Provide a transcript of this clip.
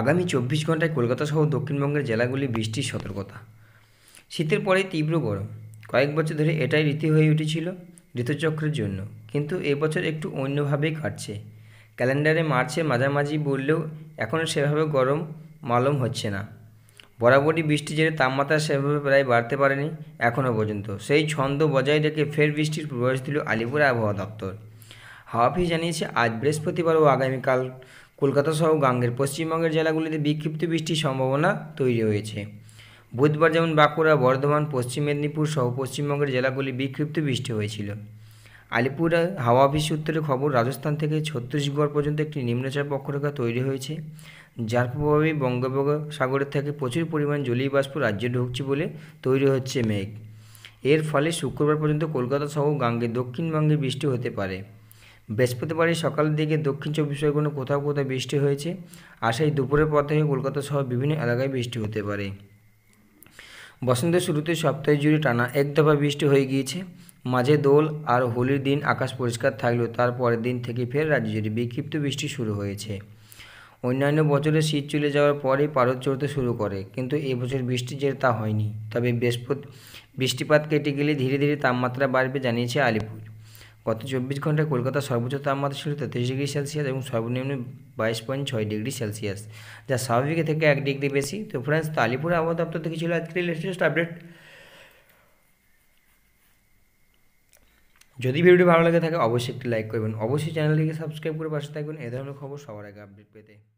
আগামী চব্বিশ ঘন্টায় কলকাতা সহ দক্ষিণবঙ্গের জেলাগুলি বৃষ্টির সতর্কতা শীতের পরে তীব্র গরম কয়েক বছর ধরে এটাই রীতি হয়ে উঠেছিল ঋতুচক্রের জন্য কিন্তু এবছর একটু অন্যভাবেই কাটছে ক্যালেন্ডারে মার্চের মাঝামাঝি বললেও এখনও সেভাবে গরম মালুম হচ্ছে না বরাবরই বৃষ্টি জেরে তাপমাত্রা সেভাবে প্রায় বাড়তে পারেনি এখনও পর্যন্ত সেই ছন্দ বজায় রেখে ফের বৃষ্টির প্রবেশ দিল আলিপুর আবহাওয়া দপ্তর হাওয়াফি জানিয়েছে আজ বৃহস্পতিবার ও আগামীকাল কলকাতা সহ গাঙ্গের পশ্চিমবঙ্গের জেলাগুলিতে বিক্ষিপ্ত বৃষ্টির সম্ভাবনা তৈরি হয়েছে বুধবার যেমন বাঁকুড়া বর্ধমান পশ্চিম মেদিনীপুর সহ পশ্চিমবঙ্গের জেলাগুলি বিক্ষিপ্ত বৃষ্টি হয়েছিল আলিপুর হাওয়া অফিস সূত্রের খবর রাজস্থান থেকে ছত্তিশগড় পর্যন্ত একটি নিম্নচাপ বক্ষরেখা তৈরি হয়েছে যার প্রভাবে বঙ্গোপসাগরের থেকে প্রচুর পরিমাণ জলীয় বাষ্প রাজ্যে ঢুকছে বলে তৈরি হচ্ছে মেঘ এর ফলে শুক্রবার পর্যন্ত কলকাতা সহ গাঙ্গে দক্ষিণবঙ্গে বৃষ্টি হতে পারে বৃহস্পতিবারই সকালের দিকে দক্ষিণ চব্বিশ পরগনা কোথাও কোথাও বৃষ্টি হয়েছে আর সেই দুপুরের পর থেকে কলকাতা সহ বিভিন্ন এলাকায় বৃষ্টি হতে পারে বসন্তের শুরুতে সপ্তাহে জুড়ে টানা এক দফা বৃষ্টি হয়ে গিয়েছে মাঝে দোল আর হোলির দিন আকাশ পরিষ্কার থাকলেও তার পরের দিন থেকে ফের রাজ্য জুড়ে বিক্ষিপ্ত বৃষ্টি শুরু হয়েছে অন্যান্য বছরে শীত চলে যাওয়ার পরে পারদ চড়তে শুরু করে কিন্তু এবছর বৃষ্টি যে তা হয়নি তবে বৃহস্পতি বৃষ্টিপাত কেটে গেলে ধীরে ধীরে তাপমাত্রা বাড়বে জানিয়েছে আলিপুর গত চব্বিশ ঘন্টায় কলকাতার সর্বোচ্চ তাপমাত্রা ছিল তেত্রিশ ডিগ্রি সেলসিয়াস এবং সর্বনিম্ন বাইশ পয়েন্ট ছয় ডিগ্রি সেলসিয়াস যা স্বাভাবিক থেকে এক ডিগ্রি বেশি তো ফ্রেন্ডস তো আলিপুর আবহাওয়া দপ্তর থেকে ছিল আজকের লেটেস্ট আপডেট যদি ভিডিওটি ভালো লাগে থাকে অবশ্যই একটি লাইক করবেন অবশ্যই চ্যানেলটিকে সাবস্ক্রাইব করে পাশে থাকবেন এ ধরনের খবর সবার আগে আপডেট পেতে